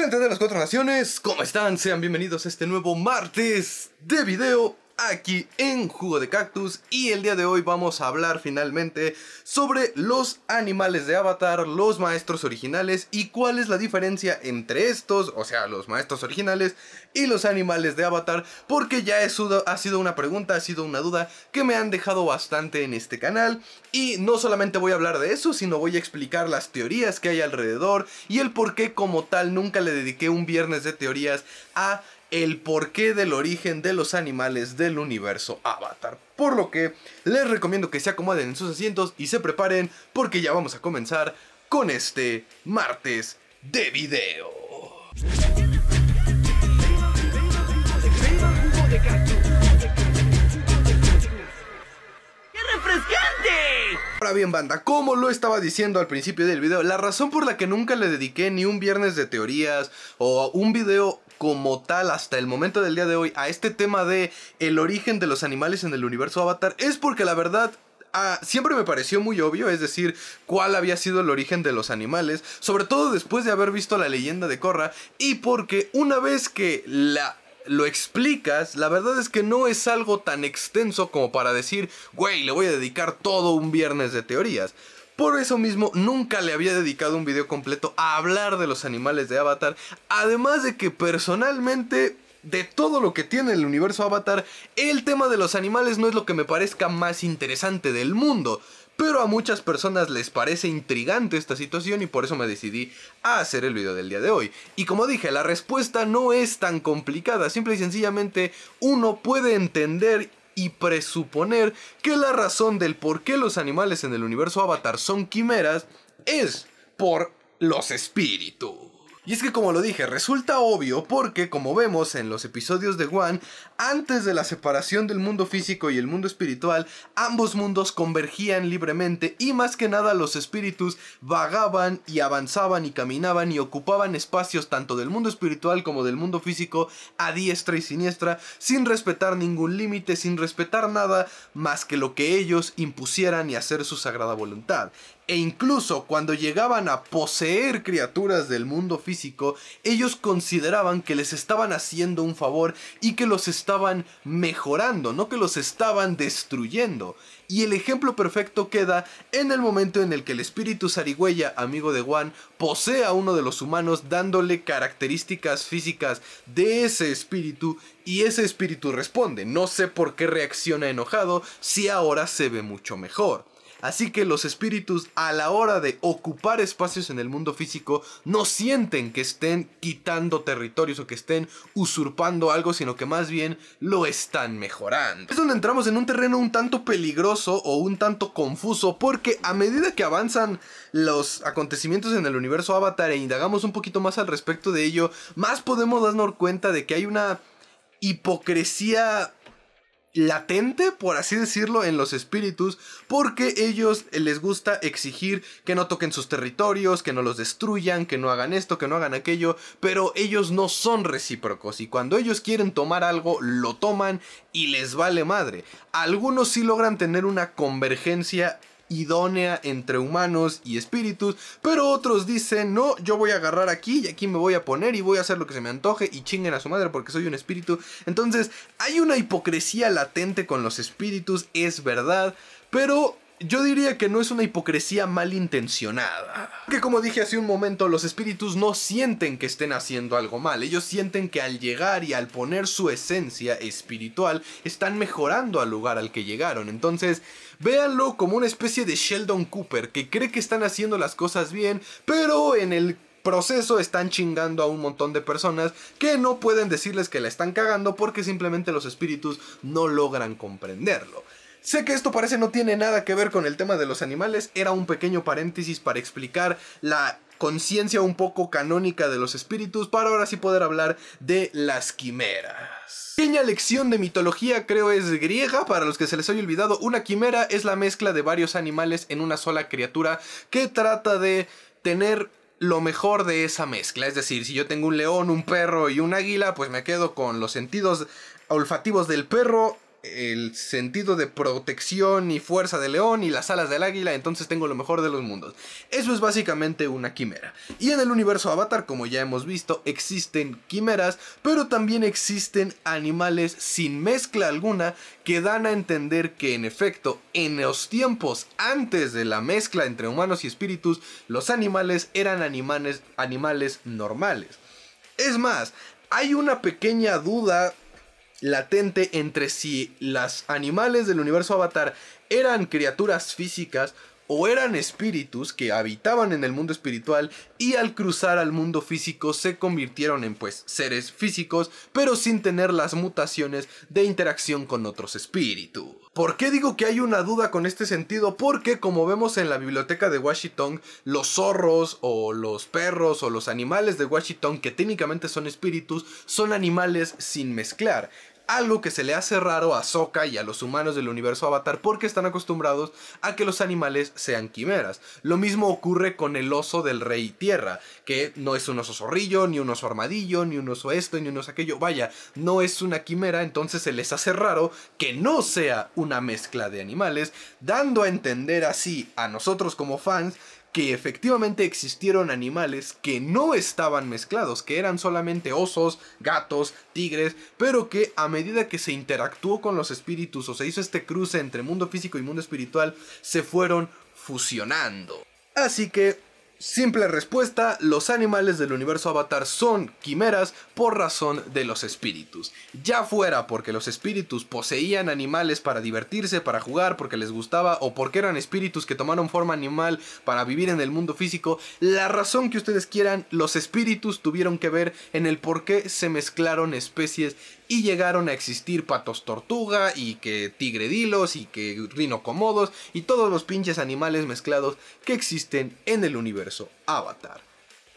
Gente de las cuatro naciones, ¿cómo están? Sean bienvenidos a este nuevo martes de video aquí en Jugo de Cactus y el día de hoy vamos a hablar finalmente sobre los animales de Avatar, los maestros originales y cuál es la diferencia entre estos, o sea, los maestros originales y los animales de Avatar, porque ya ha sido una pregunta, ha sido una duda que me han dejado bastante en este canal y no solamente voy a hablar de eso, sino voy a explicar las teorías que hay alrededor y el por qué como tal nunca le dediqué un viernes de teorías a el porqué del origen de los animales del universo Avatar. Por lo que les recomiendo que se acomoden en sus asientos y se preparen porque ya vamos a comenzar con este martes de video. Ahora bien banda, como lo estaba diciendo al principio del video, la razón por la que nunca le dediqué ni un viernes de teorías o un video como tal hasta el momento del día de hoy a este tema de el origen de los animales en el universo Avatar es porque la verdad ah, siempre me pareció muy obvio, es decir, cuál había sido el origen de los animales, sobre todo después de haber visto la leyenda de Korra, y porque una vez que la lo explicas, la verdad es que no es algo tan extenso como para decir, güey, le voy a dedicar todo un viernes de teorías. Por eso mismo nunca le había dedicado un video completo a hablar de los animales de Avatar, además de que personalmente de todo lo que tiene el universo Avatar, el tema de los animales no es lo que me parezca más interesante del mundo. Pero a muchas personas les parece intrigante esta situación y por eso me decidí a hacer el video del día de hoy. Y como dije, la respuesta no es tan complicada, simple y sencillamente uno puede entender y presuponer que la razón del por qué los animales en el universo Avatar son quimeras es por los espíritus. Y es que como lo dije, resulta obvio porque como vemos en los episodios de Juan, antes de la separación del mundo físico y el mundo espiritual, ambos mundos convergían libremente y más que nada los espíritus vagaban y avanzaban y caminaban y ocupaban espacios tanto del mundo espiritual como del mundo físico a diestra y siniestra, sin respetar ningún límite, sin respetar nada más que lo que ellos impusieran y hacer su sagrada voluntad e incluso cuando llegaban a poseer criaturas del mundo físico, ellos consideraban que les estaban haciendo un favor y que los estaban mejorando, no que los estaban destruyendo. Y el ejemplo perfecto queda en el momento en el que el espíritu zarigüeya, amigo de Juan, posee a uno de los humanos dándole características físicas de ese espíritu y ese espíritu responde, no sé por qué reacciona enojado si ahora se ve mucho mejor. Así que los espíritus a la hora de ocupar espacios en el mundo físico no sienten que estén quitando territorios o que estén usurpando algo, sino que más bien lo están mejorando. Es donde entramos en un terreno un tanto peligroso o un tanto confuso porque a medida que avanzan los acontecimientos en el universo Avatar e indagamos un poquito más al respecto de ello, más podemos darnos cuenta de que hay una hipocresía latente, por así decirlo, en los espíritus, porque ellos eh, les gusta exigir que no toquen sus territorios, que no los destruyan, que no hagan esto, que no hagan aquello, pero ellos no son recíprocos y cuando ellos quieren tomar algo, lo toman y les vale madre. Algunos sí logran tener una convergencia idónea entre humanos y espíritus, pero otros dicen, no, yo voy a agarrar aquí y aquí me voy a poner y voy a hacer lo que se me antoje y chinguen a su madre porque soy un espíritu. Entonces, hay una hipocresía latente con los espíritus, es verdad, pero yo diría que no es una hipocresía malintencionada. Que como dije hace un momento, los espíritus no sienten que estén haciendo algo mal. Ellos sienten que al llegar y al poner su esencia espiritual, están mejorando al lugar al que llegaron. Entonces, véanlo como una especie de Sheldon Cooper, que cree que están haciendo las cosas bien, pero en el proceso están chingando a un montón de personas que no pueden decirles que la están cagando porque simplemente los espíritus no logran comprenderlo. Sé que esto parece no tiene nada que ver con el tema de los animales, era un pequeño paréntesis para explicar la conciencia un poco canónica de los espíritus para ahora sí poder hablar de las quimeras. Pequeña lección de mitología creo es griega, para los que se les haya olvidado, una quimera es la mezcla de varios animales en una sola criatura que trata de tener lo mejor de esa mezcla. Es decir, si yo tengo un león, un perro y un águila, pues me quedo con los sentidos olfativos del perro, el sentido de protección y fuerza de león y las alas del águila, entonces tengo lo mejor de los mundos. Eso es básicamente una quimera. Y en el universo Avatar, como ya hemos visto, existen quimeras, pero también existen animales sin mezcla alguna que dan a entender que en efecto, en los tiempos antes de la mezcla entre humanos y espíritus, los animales eran animales, animales normales. Es más, hay una pequeña duda latente entre si las animales del universo Avatar eran criaturas físicas o eran espíritus que habitaban en el mundo espiritual y al cruzar al mundo físico se convirtieron en pues seres físicos, pero sin tener las mutaciones de interacción con otros espíritus. ¿Por qué digo que hay una duda con este sentido? Porque como vemos en la biblioteca de Washington, los zorros o los perros o los animales de Washington, que técnicamente son espíritus, son animales sin mezclar algo que se le hace raro a Soka y a los humanos del universo Avatar porque están acostumbrados a que los animales sean quimeras. Lo mismo ocurre con el oso del Rey Tierra, que no es un oso zorrillo, ni un oso armadillo, ni un oso esto, ni un oso aquello. Vaya, no es una quimera, entonces se les hace raro que no sea una mezcla de animales, dando a entender así a nosotros como fans que efectivamente existieron animales que no estaban mezclados, que eran solamente osos, gatos, tigres, pero que a medida que se interactuó con los espíritus o se hizo este cruce entre mundo físico y mundo espiritual, se fueron fusionando. Así que Simple respuesta, los animales del universo Avatar son quimeras por razón de los espíritus. Ya fuera porque los espíritus poseían animales para divertirse, para jugar, porque les gustaba o porque eran espíritus que tomaron forma animal para vivir en el mundo físico, la razón que ustedes quieran, los espíritus tuvieron que ver en el por qué se mezclaron especies y llegaron a existir patos tortuga y que tigredilos, y que rinocomodos, y todos los pinches animales mezclados que existen en el universo Avatar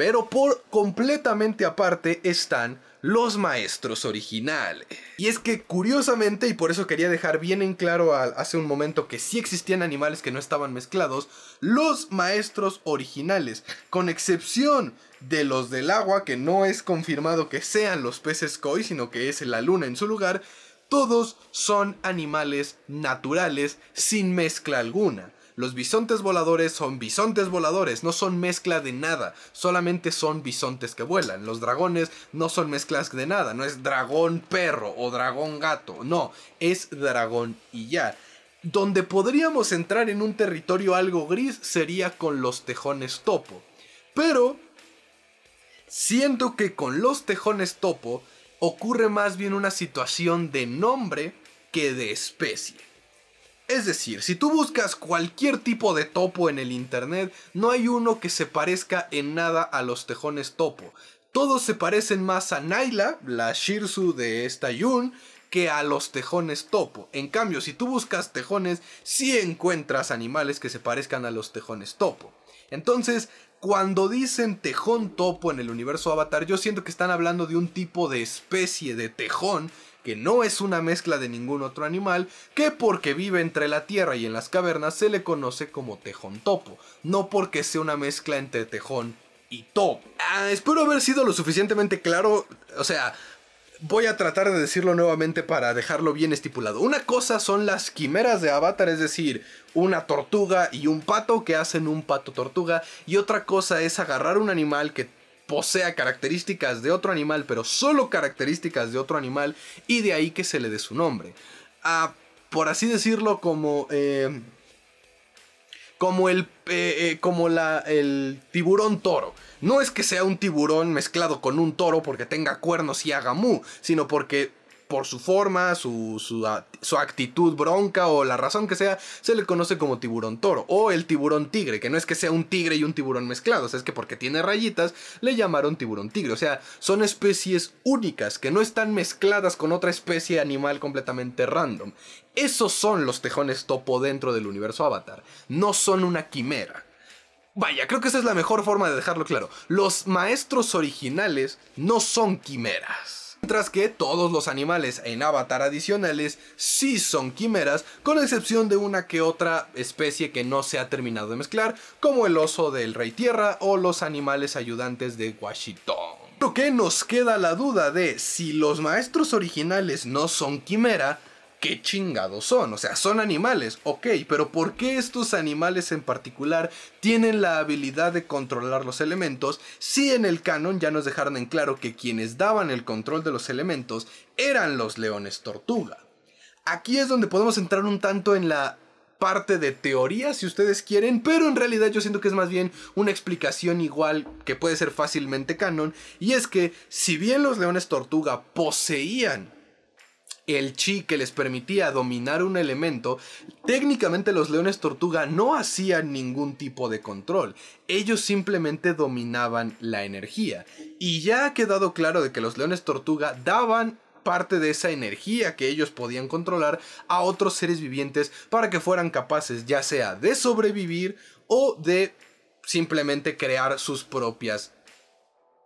pero por completamente aparte están los maestros originales. Y es que curiosamente, y por eso quería dejar bien en claro hace un momento que sí existían animales que no estaban mezclados, los maestros originales, con excepción de los del agua, que no es confirmado que sean los peces koi, sino que es la luna en su lugar, todos son animales naturales sin mezcla alguna. Los bisontes voladores son bisontes voladores, no son mezcla de nada, solamente son bisontes que vuelan. Los dragones no son mezclas de nada, no es dragón perro o dragón gato, no, es dragón y ya. Donde podríamos entrar en un territorio algo gris sería con los tejones topo. Pero siento que con los tejones topo ocurre más bien una situación de nombre que de especie. Es decir, si tú buscas cualquier tipo de topo en el internet, no hay uno que se parezca en nada a los tejones topo. Todos se parecen más a Naila, la Shirsu de esta Yun, que a los tejones topo. En cambio, si tú buscas tejones, sí encuentras animales que se parezcan a los tejones topo. Entonces, cuando dicen tejón topo en el universo Avatar, yo siento que están hablando de un tipo de especie de tejón que no es una mezcla de ningún otro animal, que porque vive entre la tierra y en las cavernas se le conoce como tejón topo, no porque sea una mezcla entre tejón y topo. Ah, espero haber sido lo suficientemente claro, o sea, voy a tratar de decirlo nuevamente para dejarlo bien estipulado. Una cosa son las quimeras de Avatar, es decir, una tortuga y un pato que hacen un pato tortuga. Y otra cosa es agarrar un animal que posea características de otro animal, pero solo características de otro animal, y de ahí que se le dé su nombre. Ah, por así decirlo, como... Eh, como el eh, como la, el tiburón toro. No es que sea un tiburón mezclado con un toro porque tenga cuernos y haga mu, sino porque por su forma, su, actitud bronca o la razón que sea, se le conoce como tiburón toro o el tiburón tigre, que no es que sea un tigre y un tiburón mezclados, es que porque tiene rayitas le llamaron tiburón tigre, o sea, son especies únicas que no están mezcladas con otra especie animal completamente random. Esos son los tejones topo dentro del universo Avatar, no son una quimera. Vaya, creo que esa es la mejor forma de dejarlo claro. Los maestros originales no son quimeras. Mientras que todos los animales en Avatar adicionales sí son quimeras, con excepción de una que otra especie que no se ha terminado de mezclar, como el oso del Rey Tierra o los animales ayudantes de Washington. Lo que nos queda la duda de si los maestros originales no son quimera, qué chingados son. O sea, son animales, ok, pero ¿por qué estos animales en particular tienen la habilidad de controlar los elementos si en el canon ya nos dejaron en claro que quienes daban el control de los elementos eran los leones tortuga? Aquí es donde podemos entrar un tanto en la parte de teoría si ustedes quieren, pero en realidad yo siento que es más bien una explicación igual que puede ser fácilmente canon, y es que si bien los leones tortuga poseían el chi que les permitía dominar un elemento, técnicamente los leones tortuga no hacían ningún tipo de control, ellos simplemente dominaban la energía. Y ya ha quedado claro de que los leones tortuga daban parte de esa energía que ellos podían controlar a otros seres vivientes para que fueran capaces ya sea de sobrevivir o de simplemente crear sus propias,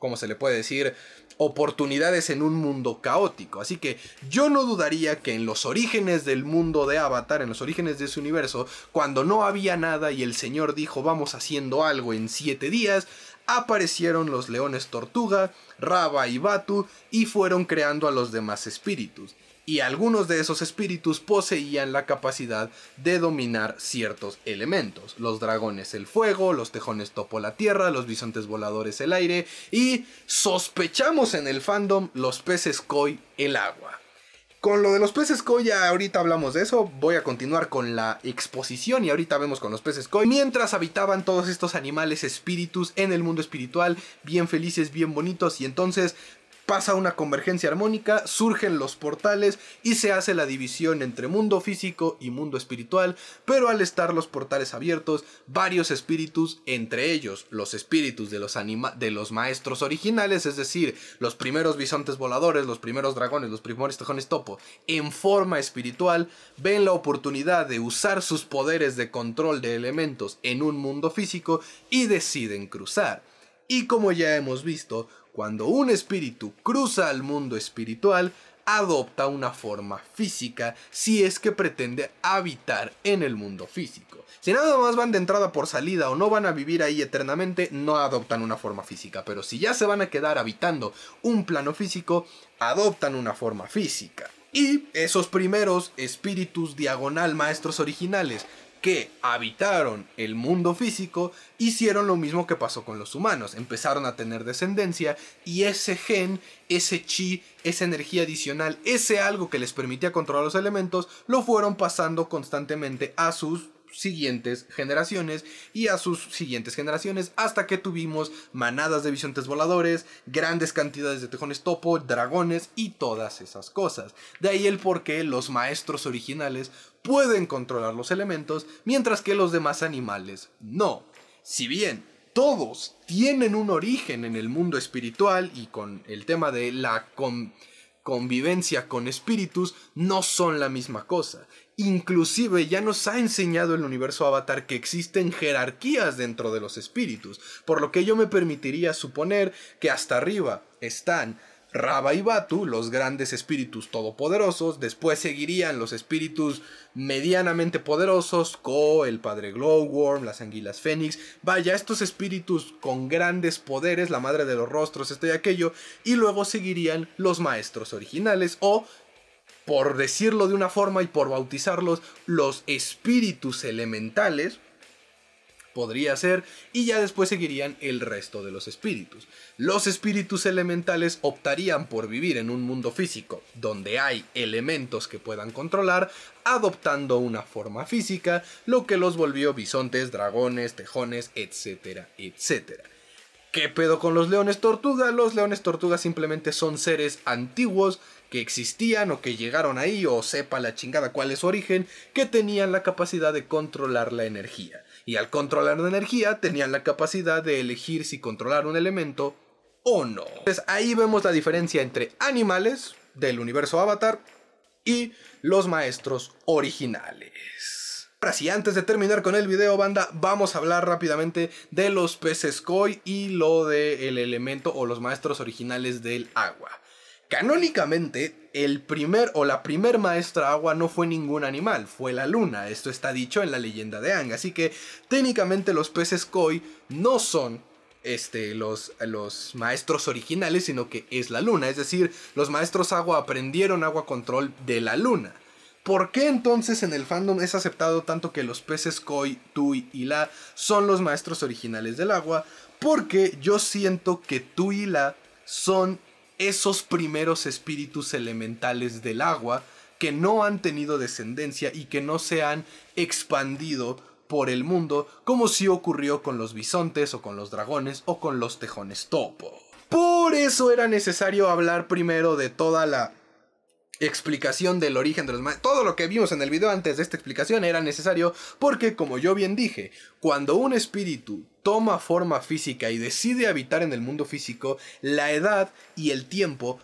como se le puede decir, oportunidades en un mundo caótico. Así que yo no dudaría que en los orígenes del mundo de Avatar, en los orígenes de ese universo, cuando no había nada y el señor dijo vamos haciendo algo en siete días, aparecieron los leones tortuga, Raba y Batu y fueron creando a los demás espíritus y algunos de esos espíritus poseían la capacidad de dominar ciertos elementos. Los dragones el fuego, los tejones topo la tierra, los bisontes voladores el aire y sospechamos en el fandom los peces koi el agua. Con lo de los peces koi, ya ahorita hablamos de eso. Voy a continuar con la exposición y ahorita vemos con los peces koi. Mientras habitaban todos estos animales espíritus en el mundo espiritual, bien felices, bien bonitos, y entonces pasa una convergencia armónica, surgen los portales y se hace la división entre mundo físico y mundo espiritual, pero al estar los portales abiertos, varios espíritus, entre ellos los espíritus de los, de los maestros originales, es decir, los primeros bisontes voladores, los primeros dragones, los primeros tejones topo, en forma espiritual, ven la oportunidad de usar sus poderes de control de elementos en un mundo físico y deciden cruzar. Y como ya hemos visto, cuando un espíritu cruza al mundo espiritual, adopta una forma física si es que pretende habitar en el mundo físico. Si nada más van de entrada por salida o no van a vivir ahí eternamente, no adoptan una forma física, pero si ya se van a quedar habitando un plano físico, adoptan una forma física. Y esos primeros espíritus diagonal maestros originales que habitaron el mundo físico hicieron lo mismo que pasó con los humanos. Empezaron a tener descendencia y ese gen, ese chi, esa energía adicional, ese algo que les permitía controlar los elementos, lo fueron pasando constantemente a sus siguientes generaciones y a sus siguientes generaciones hasta que tuvimos manadas de bisontes voladores, grandes cantidades de tejones topo, dragones y todas esas cosas. De ahí el por qué los maestros originales pueden controlar los elementos mientras que los demás animales no. Si bien todos tienen un origen en el mundo espiritual y con el tema de la... Con convivencia con espíritus no son la misma cosa. Inclusive ya nos ha enseñado el universo Avatar que existen jerarquías dentro de los espíritus, por lo que yo me permitiría suponer que hasta arriba están Raba y Batu, los grandes espíritus todopoderosos, después seguirían los espíritus medianamente poderosos, Ko, el padre Glowworm, las anguilas Fénix, vaya, estos espíritus con grandes poderes, la madre de los rostros, esto y aquello, y luego seguirían los maestros originales o por decirlo de una forma y por bautizarlos, los espíritus elementales, podría ser, y ya después seguirían el resto de los espíritus. Los espíritus elementales optarían por vivir en un mundo físico, donde hay elementos que puedan controlar, adoptando una forma física, lo que los volvió bisontes, dragones, tejones, etcétera, etcétera. ¿Qué pedo con los leones tortuga? Los leones tortuga simplemente son seres antiguos que existían o que llegaron ahí o sepa la chingada cuál es su origen, que tenían la capacidad de controlar la energía y al controlar la energía tenían la capacidad de elegir si controlar un elemento o no. Entonces ahí vemos la diferencia entre animales del universo Avatar y los maestros originales. Ahora si antes de terminar con el video, banda, vamos a hablar rápidamente de los peces koi y lo del elemento o los maestros originales del agua. Canónicamente, el primer o la primer maestra agua no fue ningún animal, fue la luna. Esto está dicho en la leyenda de Ang. Así que técnicamente los peces koi no son este, los, los maestros originales, sino que es la luna. Es decir, los maestros agua aprendieron agua control de la luna. ¿Por qué entonces en el fandom es aceptado tanto que los peces koi, tui y la son los maestros originales del agua? Porque yo siento que tui y la son esos primeros espíritus elementales del agua que no han tenido descendencia y que no se han expandido por el mundo, como si ocurrió con los bisontes o con los dragones o con los tejones topo. Por eso era necesario hablar primero de toda la explicación del origen de los Todo lo que vimos en el video antes de esta explicación era necesario porque, como yo bien dije, cuando un espíritu toma forma física y decide habitar en el mundo físico, la edad y el tiempo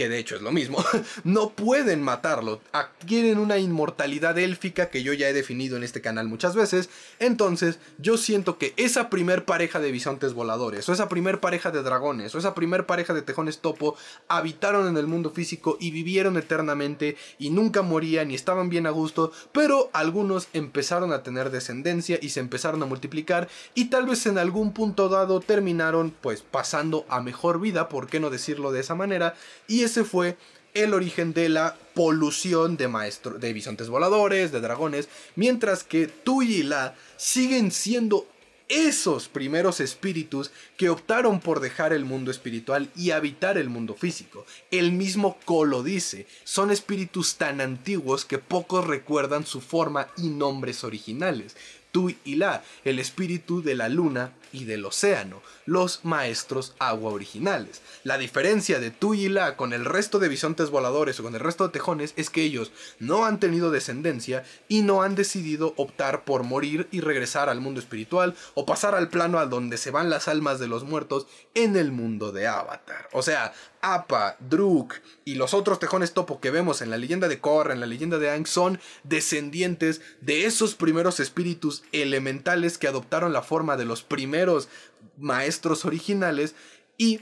que de hecho es lo mismo, no pueden matarlo. Adquieren una inmortalidad élfica que yo ya he definido en este canal muchas veces. Entonces, yo siento que esa primer pareja de bisontes voladores, o esa primer pareja de dragones, o esa primer pareja de tejones topo, habitaron en el mundo físico y vivieron eternamente y nunca morían y estaban bien a gusto, pero algunos empezaron a tener descendencia y se empezaron a multiplicar y tal vez en algún punto dado terminaron pues pasando a mejor vida, ¿por qué no decirlo de esa manera? Y ese fue el origen de la polución de, maestro, de bisontes voladores, de dragones, mientras que Tui y La siguen siendo esos primeros espíritus que optaron por dejar el mundo espiritual y habitar el mundo físico. El mismo Colo dice, son espíritus tan antiguos que pocos recuerdan su forma y nombres originales. Tui y La, el espíritu de la luna, y del océano, los maestros agua originales. La diferencia de tú y la con el resto de bisontes voladores o con el resto de tejones es que ellos no han tenido descendencia y no han decidido optar por morir y regresar al mundo espiritual o pasar al plano a donde se van las almas de los muertos en el mundo de Avatar. O sea, Apa, Druk y los otros tejones topo que vemos en la leyenda de Korra, en la leyenda de Aang, son descendientes de esos primeros espíritus elementales que adoptaron la forma de los primeros maestros originales y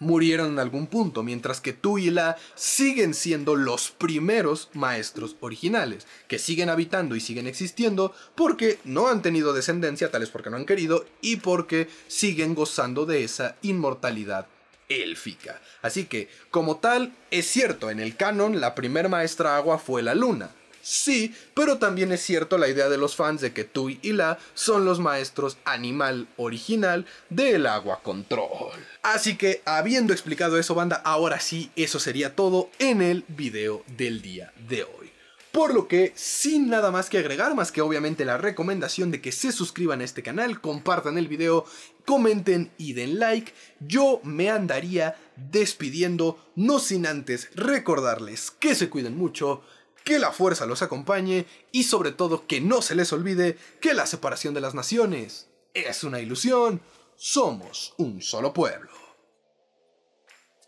murieron en algún punto, mientras que tú y la siguen siendo los primeros maestros originales, que siguen habitando y siguen existiendo porque no han tenido descendencia, tales porque no han querido, y porque siguen gozando de esa inmortalidad élfica. Así que, como tal, es cierto, en el canon la primer maestra agua fue la luna. Sí, pero también es cierto la idea de los fans de que Tui y La son los maestros animal original del agua control. Así que, habiendo explicado eso, banda, ahora sí, eso sería todo en el video del día de hoy. Por lo que, sin nada más que agregar, más que obviamente la recomendación de que se suscriban a este canal, compartan el video, comenten y den like, yo me andaría despidiendo, no sin antes recordarles que se cuiden mucho, que la fuerza los acompañe y sobre todo que no se les olvide que la separación de las naciones es una ilusión, somos un solo pueblo.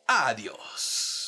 Adiós.